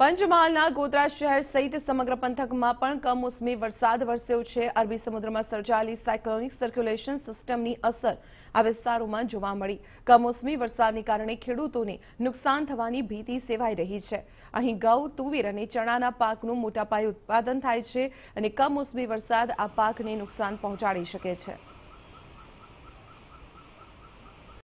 પંચમહાલના ગોધરા શહેર સહિત સમગ્ર પંથકમાં પણ કમોસમી વરસાદ વરસ્યો છે અરબી સમુદ્રમાં સર્જાયેલી સાયક્લોનિક સર્ક્યુલેશન સિસ્ટમની અસર આ વિસ્તારોમાં જોવા મળી કમોસમી વરસાદને કારણે ખેડૂતોને નુકસાન થવાની ભીતિ સેવાઈ રહી છે અહીં ઘઉં તુવેર અને ચણાના પાકનું મોટા ઉત્પાદન થાય છે અને કમોસમી વરસાદ આ પાકને નુકસાન પહોંચાડી શકે છે